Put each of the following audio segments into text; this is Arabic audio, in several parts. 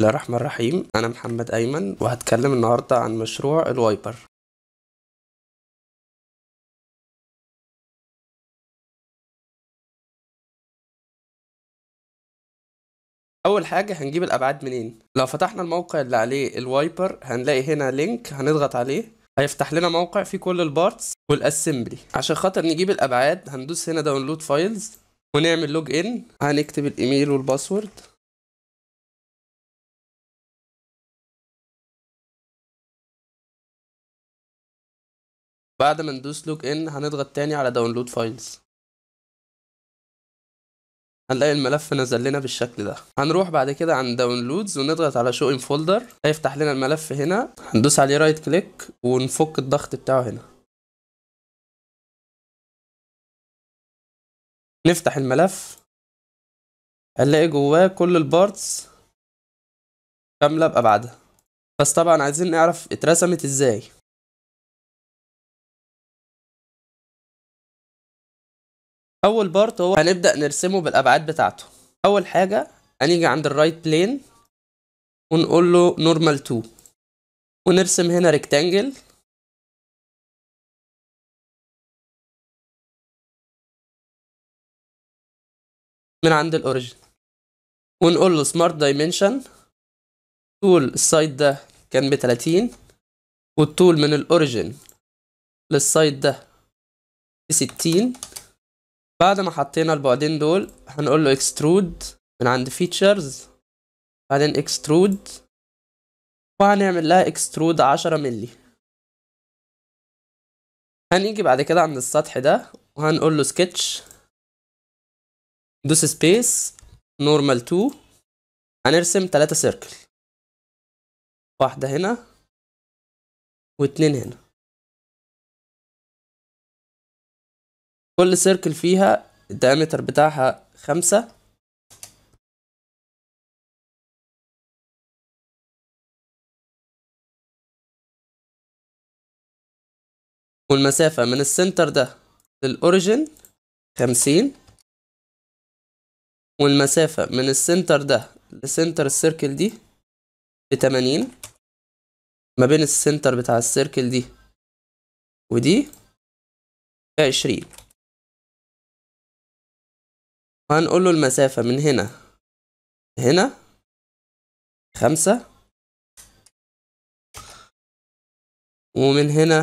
الله الرحمن الرحيم أنا محمد أيمن وهتكلم النهاردة عن مشروع الوايبر أول حاجة هنجيب الأبعاد منين لو فتحنا الموقع اللي عليه الوايبر هنلاقي هنا لينك هنضغط عليه هيفتح لنا موقع فيه كل البارتس والاسمبلي عشان خاطر نجيب الابعاد هندوس هنا داونلود فايلز ونعمل لوج ان هنكتب الايميل والباسورد بعد ما ندوس لوك ان هنضغط تاني على داونلود فايلز هنلاقي الملف نزل لنا بالشكل ده هنروح بعد كده عن داونلودز ونضغط على شو ان فولدر هيفتح لنا الملف هنا هندوس عليه رايت كليك ونفك الضغط بتاعه هنا نفتح الملف هنلاقي جواه كل البارتس كامله بابعادها بس طبعا عايزين نعرف اترسمت ازاي اول بارت هو هنبدا نرسمه بالابعاد بتاعته اول حاجه هنيجي عند الرايت بلين ونقول له نورمال 2 ونرسم هنا ريكتانجل من عند الاوريجن ونقول له سمارت دايمنشن طول السايد ده كان بتلاتين والطول من الاوريجن للسايد ده بستين بعد ما حطينا البعدين دول هنقول له اكسترود من عند فيتشرز بعدين اكسترود وهنعمل لها اكسترود عشرة ملي هنيجي بعد كده عند السطح ده وهنقول له سكتش دوس سبيس نورمال تو هنرسم تلاتة سيركل واحدة هنا واتنين هنا كل سيركل فيها الدايمتر بتاعها خمسة والمسافة من السنتر ده للأوريجين خمسين والمسافة من السنتر ده لسنتر السيركل دي بتمانين ما بين السنتر بتاع السيركل دي ودي بعشرين هنقول له المسافة من هنا هنا خمسة ومن هنا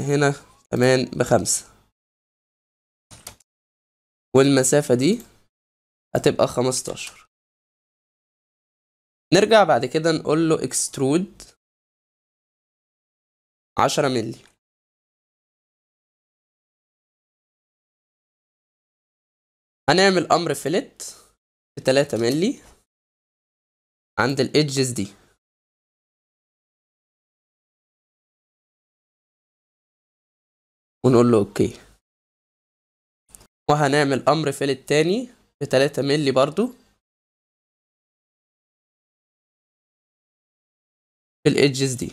هنا كمان بخمسة والمسافة دي هتبقى خمستاشر نرجع بعد كده نقول له اكسترود عشرة مللي هنعمل امر فيلت بتلاتة ملي عند الايدجز دي ونقول له اوكي وهنعمل امر فيلت تاني بتلاتة ملي برضو في الايدجز دي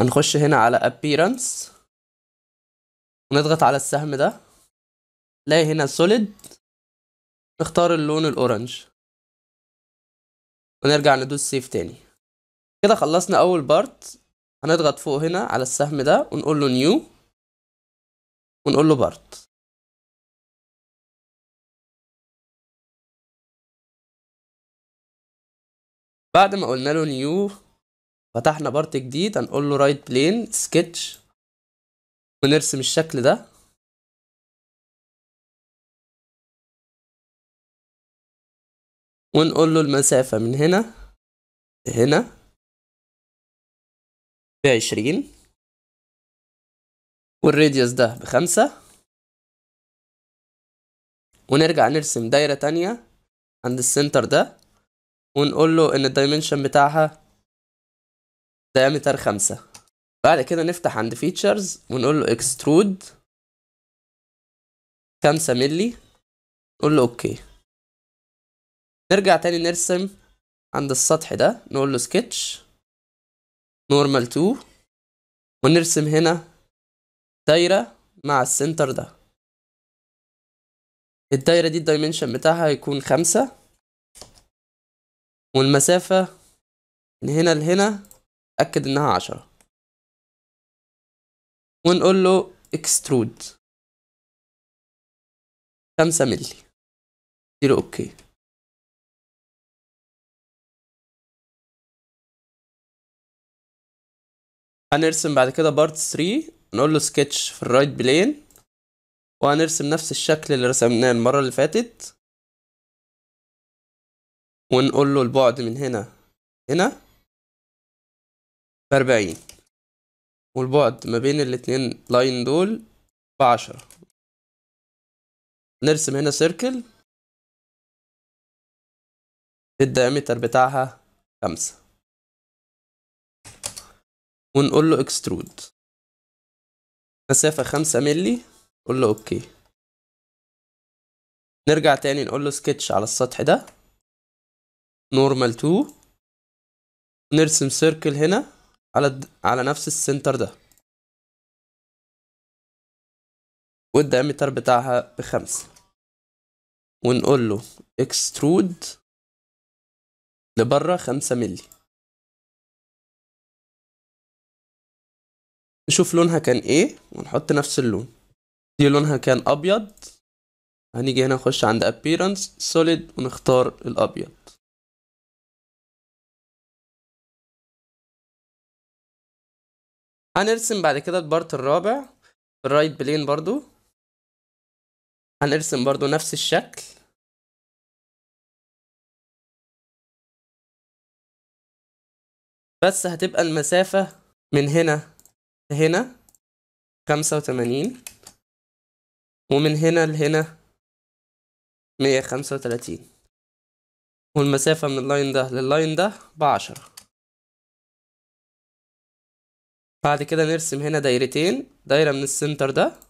هنخش هنا على appearance ونضغط على السهم ده نلاقي هنا سوليد نختار اللون الاورنج ونرجع ندوس سيف تاني كده خلصنا اول بارت هنضغط فوق هنا على السهم ده ونقول له نيو ونقول له بارت بعد ما قلنا له نيو فتحنا بارت جديد هنقول له رايت بلين سكتش ونرسم الشكل ده ونقول له المسافة من هنا لهنا بعشرين والراديوس ده بخمسة ونرجع نرسم دايرة تانية عند السنتر ده ونقول له إن الدايمنشن بتاعها دايمتر خمسة بعد كده نفتح عند فيتشرز ونقول له اكسترود خمسة ملي نقول له اوكي نرجع تاني نرسم عند السطح ده نقول له سكتش نورمال 2 ونرسم هنا دايرة مع السنتر ده الدايرة دي الدايمنشن بتاعها هيكون خمسة والمسافة من هنا لهنا أكد إنها عشرة ونقول له اكسترود 5 مللي اديله اوكي هنرسم بعد كده بارت 3 نقول له سكتش في الرايت بلين وهنرسم نفس الشكل اللي رسمناه المرة اللي فاتت ونقول له البعد من هنا هنا بأربعين والبعد ما بين الاتنين لاين دول بعشرة نرسم هنا سيركل الدايمتر بتاعها خمسة ونقول له اكسترود مسافة خمسة ملي نقول له اوكي نرجع تاني نقول له سكتش على السطح ده نورمال تو نرسم سيركل هنا على على نفس السنتر ده والدايمتر بتاعها بخمسة ونقول له اكسترود لبره خمسة ملي نشوف لونها كان ايه ونحط نفس اللون دي لونها كان ابيض هنيجي هنا نخش عند appearance solid ونختار الابيض هنرسم بعد كده البارت الرابع الرايت بلين برضو هنرسم برضو نفس الشكل بس هتبقى المسافة من هنا لهنا خمسة وتمانين ومن هنا لهنا مية خمسة وتلاتين والمسافة من اللاين ده لللاين ده بعشرة بعد كده نرسم هنا دايرتين دايرة من السنتر ده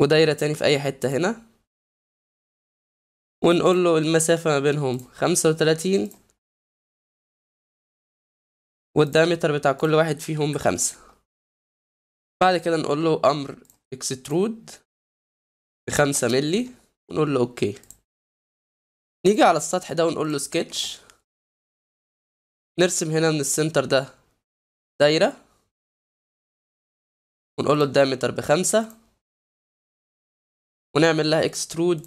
ودايرة تاني في أي حتة هنا ونقول له المسافة ما بينهم خمسة وتلاتين والدايمتر بتاع كل واحد فيهم بخمسة بعد كده نقول له أمر اكسترود بخمسة ملي ونقول له أوكي نيجي على السطح ده ونقول له سكتش نرسم هنا من السنتر ده دايرة ونقول له الدايمتر بخمسة ونعمل لها اكسترود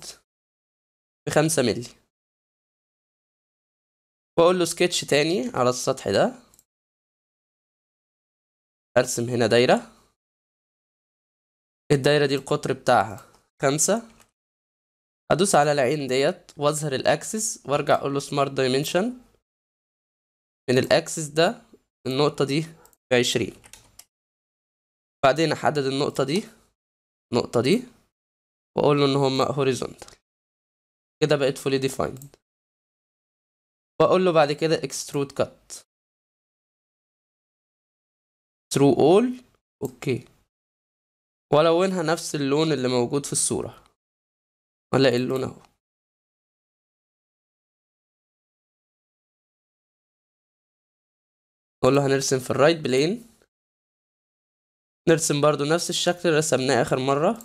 بخمسة ملي واقول له سكتش تاني على السطح ده ارسم هنا دايرة الدايرة دي القطر بتاعها خمسة أدوس على العين ديت واظهر الاكسس وارجع اقول له سمارت دايمنشن من الاكسس ده النقطة دي بعشرين بعدين احدد النقطة دي النقطة دي واقول له ان هما هوريزونتال كده بقت فولي ديفايند واقول له بعد كده اكسترود cut through اول اوكي والونها نفس اللون اللي موجود في الصورة هنلاقي اللون اهو اقول له هنرسم في الرايت بلين نرسم برضو نفس الشكل اللي رسمناه آخر مرة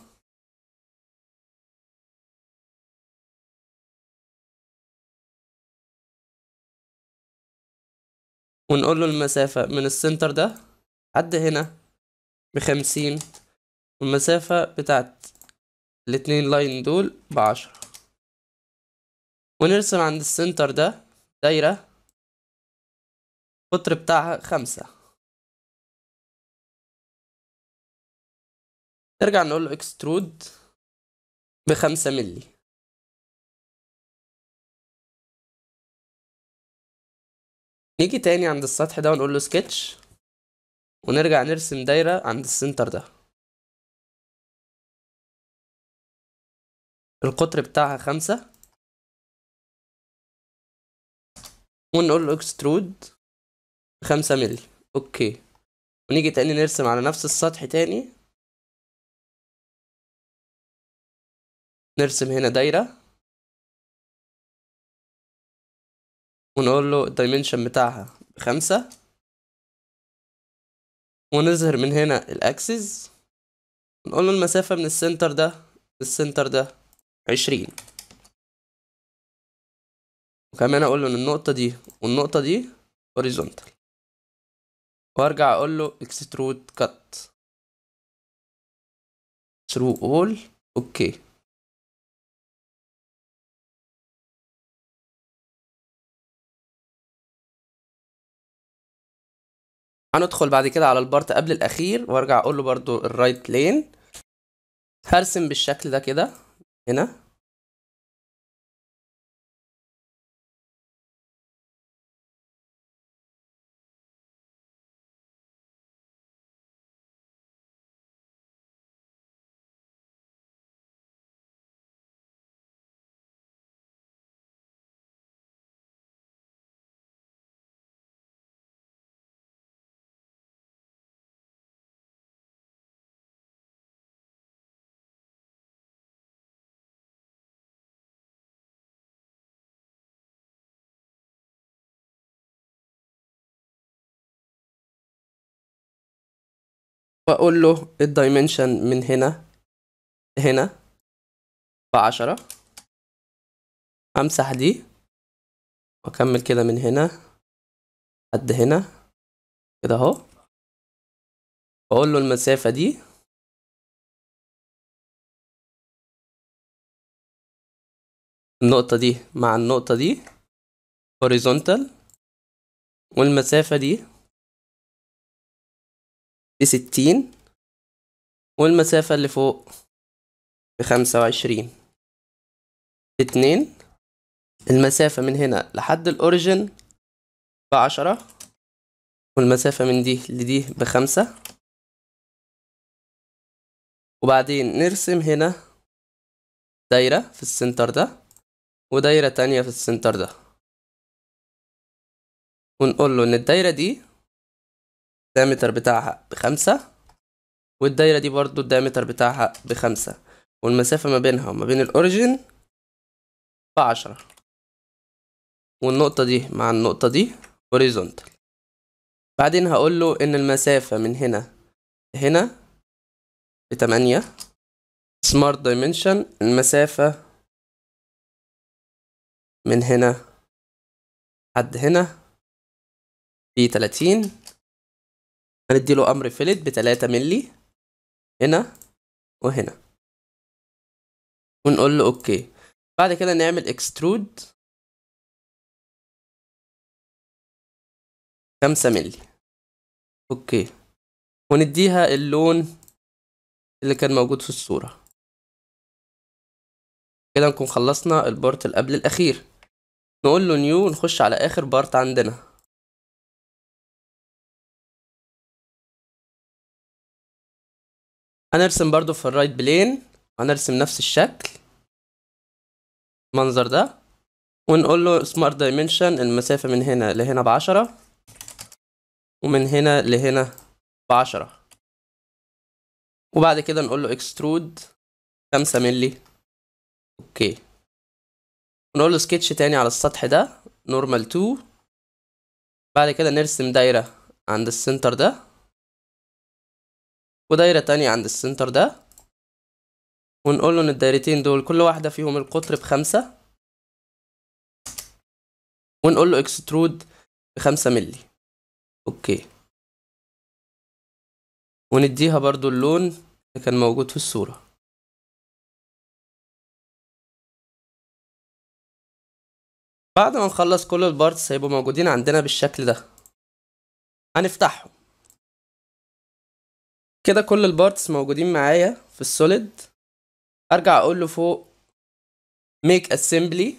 ونقول له المسافة من السنتر ده لحد هنا بخمسين والمسافة بتاعت الاتنين لاين دول بعشرة ونرسم عند السنتر ده دايرة القطر بتاعها خمسة نرجع نقول له اكسترود بخمسة ملي نيجي تاني عند السطح ده ونقول له سكتش ونرجع نرسم دايرة عند السنتر ده القطر بتاعها خمسة ونقول له اكسترود خمسة ملي اوكي ونيجي تاني نرسم على نفس السطح تاني نرسم هنا دايرة ونقول له الدايمنشن بتاعها بخمسة ونظهر من هنا الاكسس ونقول له المسافة من السنتر ده للسنتر ده عشرين وكمان اقول له ان النقطة دي والنقطة دي هوريزونتال وارجع اقول له اكسترود كات ثرو اول اوكي هندخل بعد كده على البارت قبل الاخير وارجع اقول له برده الرايت لين هرسم بالشكل ده كده هنا واقول له إيه الدايمنشن من هنا هنا بعشرة امسح دي واكمل كده من هنا لحد هنا كده اهو واقول له المسافة دي النقطة دي مع النقطة دي هوريزونتال والمسافة دي بستين والمسافة اللي فوق بخمسة وعشرين اتنين المسافة من هنا لحد الأوريجن بعشرة والمسافة من دي لدي بخمسة وبعدين نرسم هنا دايرة في السنتر ده ودايرة تانية في السنتر ده ونقول له إن الدايرة دي الدايمتر بتاعها بخمسة والدايرة دي برضو الدايمتر بتاعها بخمسة والمسافة ما بينها وما بين الأوريجين بعشرة والنقطة دي مع النقطة دي هوريزونتال بعدين هقول له إن المسافة من هنا هنا بتمانية سمارت دايمنشن المسافة من هنا لحد هنا تلاتين هنديله امر فيلت بتلاتة ملي هنا وهنا ونقول له اوكي بعد كده نعمل اكسترود خمسة ملي اوكي ونديها اللون اللي كان موجود في الصورة كده نكون خلصنا البارت اللي قبل الأخير نقول له نيو ونخش على آخر بارت عندنا هنرسم برضو في الرايت بلين هنرسم نفس الشكل المنظر ده ونقول له سمارت دايمنشن المسافة من هنا لهنا بعشرة ومن هنا لهنا بعشرة وبعد كده نقول له اكسترود خمسة ملي اوكي ونقول له سكتش تاني على السطح ده نورمال تو بعد كده نرسم دايرة عند السنتر ده ودايرة تانية عند السنتر ده ونقول له ان الدايرتين دول كل واحدة فيهم القطر بخمسة ونقول له اكسترود بخمسة ملي اوكي ونديها برضو اللون اللي كان موجود في الصورة بعد ما نخلص كل البارتس هيبقوا موجودين عندنا بالشكل ده هنفتحهم كده كل البارتس موجودين معايا في السوليد ارجع اقول له فوق ميك اسمبلي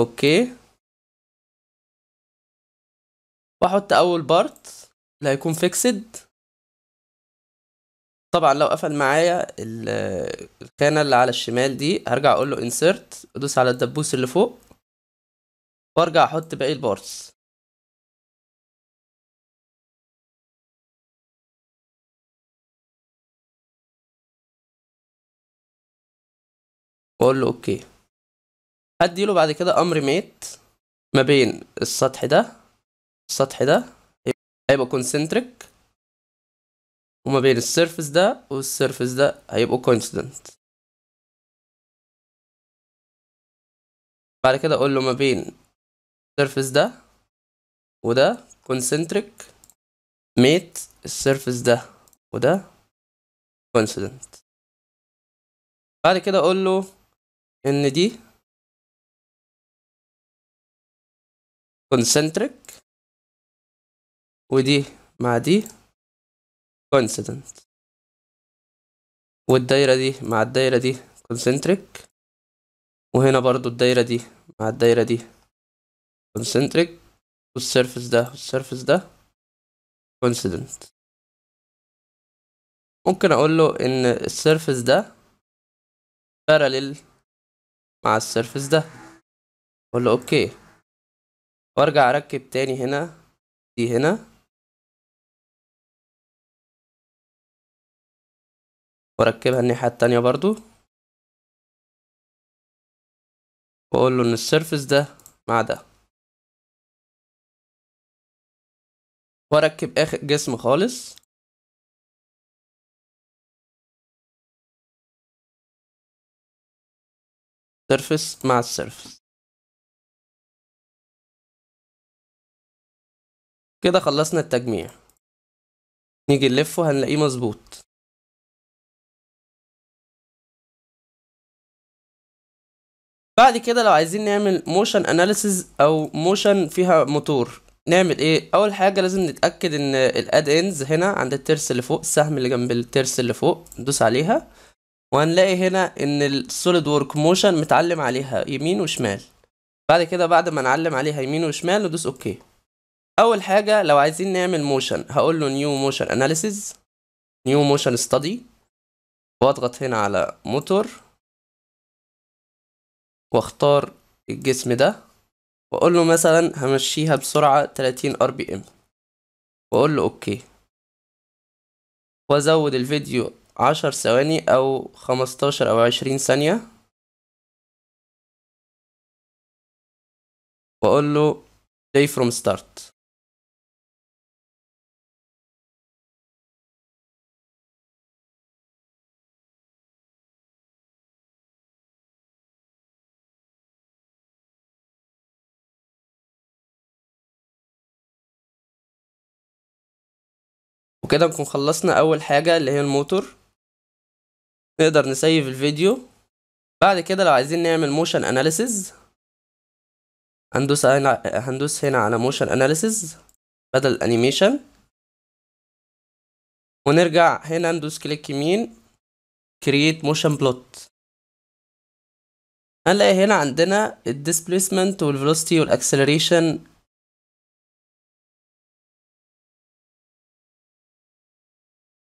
اوكي واحط اول بارت اللي هيكون فيكسد طبعا لو قفل معايا الخانه اللي على الشمال دي هرجع اقول له انسرت ادوس على الدبوس اللي فوق وارجع احط باقي البارتس واقول له اوكي هديله بعد كده امر ميت ما بين السطح ده السطح ده هيبقى كونسنتريك وما بين السيرفس ده والسيرفس ده هيبقوا كونستنت بعد كده اقول له ما بين السيرفس ده وده كونسنتريك ميت السيرفس ده وده كونستنت بعد كده اقول له ان دي كونسنتريك ودي مع دي كونسيدنت والدايرة دي مع الدايرة دي كونسنتريك وهنا برضو الدايرة دي مع الدايرة دي كونسنتريك والسيرفس ده والسيرفس ده كونسيدنت ممكن اقول له ان السيرفس ده parallel مع السيرفس ده اقول له اوكي وارجع اركب تاني هنا دي هنا واركبها الناحية التانية برضو واقول له ان السيرفس ده مع ده واركب اخر جسم خالص سيرفس مع السيرفس كده خلصنا التجميع نيجي نلفه هنلاقيه مظبوط بعد كده لو عايزين نعمل موشن اناليسز او موشن فيها موتور نعمل ايه اول حاجه لازم نتاكد ان الاد انز هنا عند الترس اللي فوق السهم اللي جنب الترس اللي فوق ندوس عليها وهنلاقي هنا ان السوليد وورك موشن متعلم عليها يمين وشمال بعد كده بعد ما نعلم عليها يمين وشمال ندوس اوكي اول حاجه لو عايزين نعمل موشن هقول له نيو موشن اناليسيز نيو موشن ستادي واضغط هنا على موتور واختار الجسم ده واقول له مثلا همشيها بسرعه 30 ار بي ام واقول له اوكي وازود الفيديو عشر ثواني او خمستاشر او عشرين ثانية واقول له play from start وكده نكون خلصنا اول حاجة اللي هي الموتور نقدر نسيف الفيديو بعد كده لو عايزين نعمل موشن اناليسز هندوس هنا هندوس هنا على موشن اناليسز بدل الانيميشن ونرجع هنا ندوس كليك يمين كرييت موشن بلوت هنلاقي هنا عندنا الديسبليسمنت والفيلوسيتي والاكسلريشن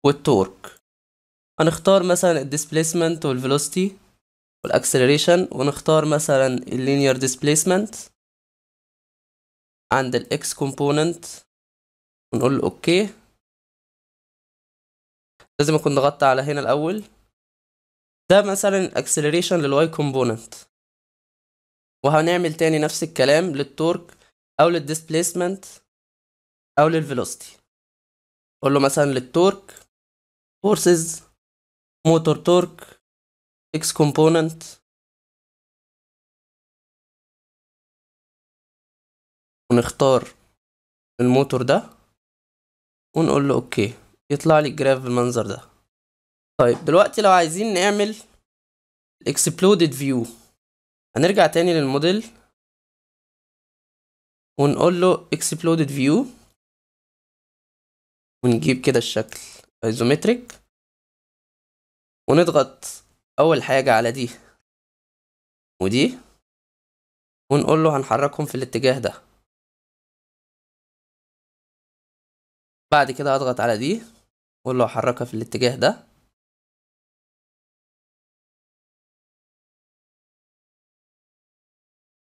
والتورك هنختار مثلا الديسبليسمنت والفيلوسيتي والاكسلريشن ونختار مثلا اللينير ديسبليسمنت عند الاكس كومبوننت ونقول اوكي لازم اكون ضغطت على هنا الاول ده مثلا الاكسلريشن للواي كومبوننت وهنعمل تاني نفس الكلام للتورك او للديسبليسمنت او للفيلوسيتي اقول له مثلا للتورك forces موتور تورك اكس كومبوننت ونختار الموتور ده ونقول له اوكي يطلع لي الجراف بالمنظر ده طيب دلوقتي لو عايزين نعمل الاكسبلودد فيو هنرجع تاني للموديل ونقول له اكسبلودد فيو ونجيب كده الشكل ايزومتريك ونضغط اول حاجة على دي ودي ونقول له هنحركهم في الاتجاه ده بعد كده هضغط على دي اقول له أحركها في الاتجاه ده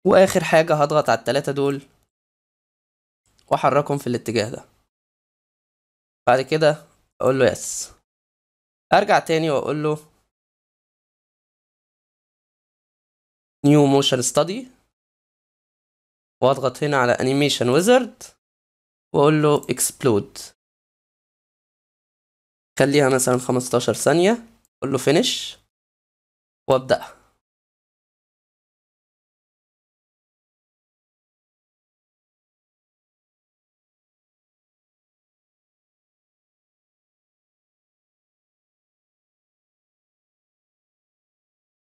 واخر حاجة هضغط على التلاتة دول واحركهم في الاتجاه ده بعد كده اقول له يس ارجع تاني واقول له نيو موشن ستادي واضغط هنا على انيميشن ويزرد واقول له اكسبلود خليها مثلا 15 ثانية اقول له فينيش وابدأ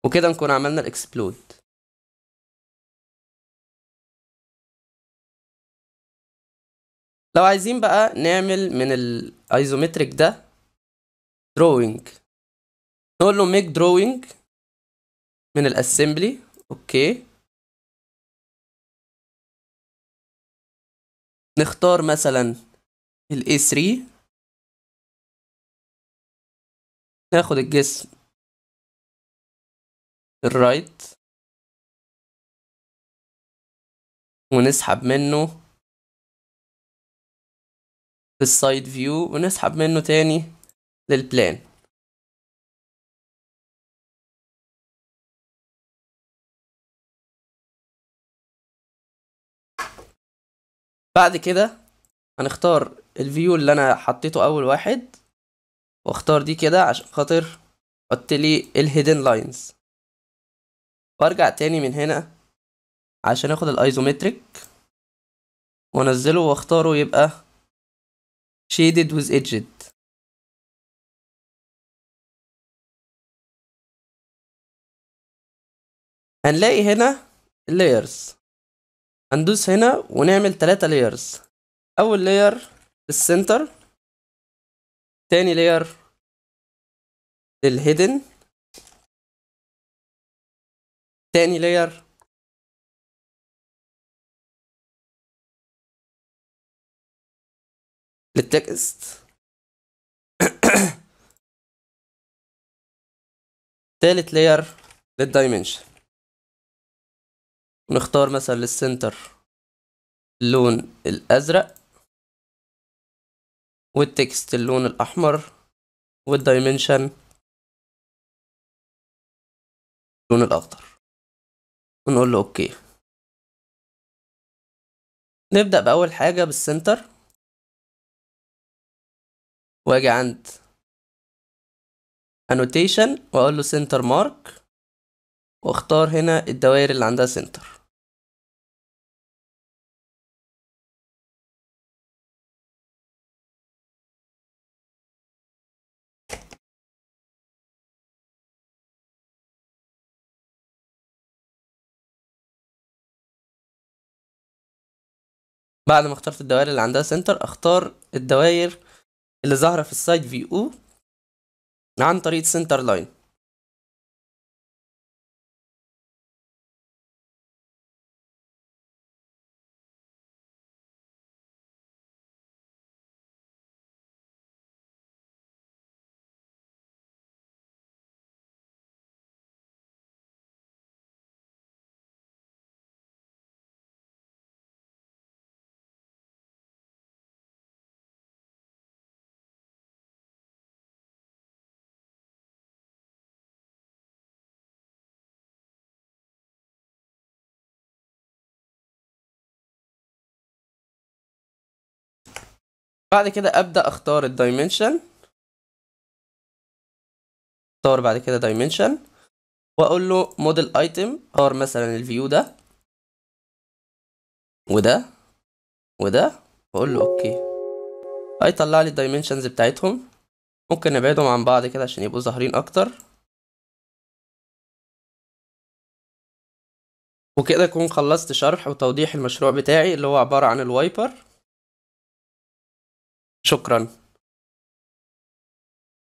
وكده نكون عملنا الاكسبلود لو عايزين بقى نعمل من الايزومتريك ده drawing نقول له make drawing من الاسمبلي اوكي نختار مثلا ال A3 ناخد الجسم الرايت ونسحب منه في السايد فيو ونسحب منه تاني للبلان بعد كده هنختار الفيو اللي انا حطيته اول واحد واختار دي كده عشان خاطر احط لي الهيدن لاينز وارجع تاني من هنا عشان اخد الايزومتريك وانزله واختاره يبقى shaded with edged هنلاقي هنا layers هندوس هنا ونعمل تلاتة layers اول layer للسنتر تاني layer للهيدن تاني لاير للتكست تالت لاير للدايمنشن ونختار مثلا للسنتر اللون الازرق والتكست اللون الاحمر والدايمنشن اللون الاخضر ونقول له اوكي نبدأ بأول حاجة بالسنتر واجي عند annotation واقول له center mark واختار هنا الدوائر اللي عندها center بعد ما اخترت الدوائر اللي عندها سنتر اختار الدوائر اللي ظاهرة في السايد فيو عن طريق سنتر لاين بعد كده ابدا اختار الدايمنشن اختار بعد كده دايمنشن واقول له موديل ايتم اختار مثلا الفيو ده وده وده واقول له اوكي هيطلع لي الدايمنشنز بتاعتهم ممكن نبعدهم عن بعض كده عشان يبقوا ظاهرين اكتر وكده اكون خلصت شرح وتوضيح المشروع بتاعي اللي هو عبارة عن الوايبر شكرا